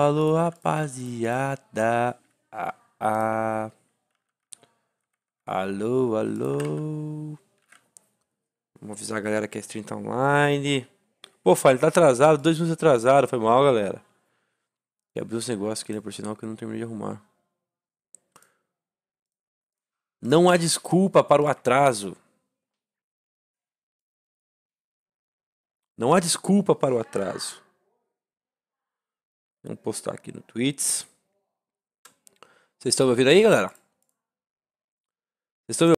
Falou, rapaziada. Ah, ah. Alô, alô. Vamos avisar a galera que a stream tá online. Pô, Fale, tá atrasado, dois minutos atrasado. Foi mal, galera. E abriu os negócios que né? por sinal que eu não terminei de arrumar. Não há desculpa para o atraso. Não há desculpa para o atraso. Vamos postar aqui no tweets. Vocês estão me ouvindo aí, galera? Vocês estão me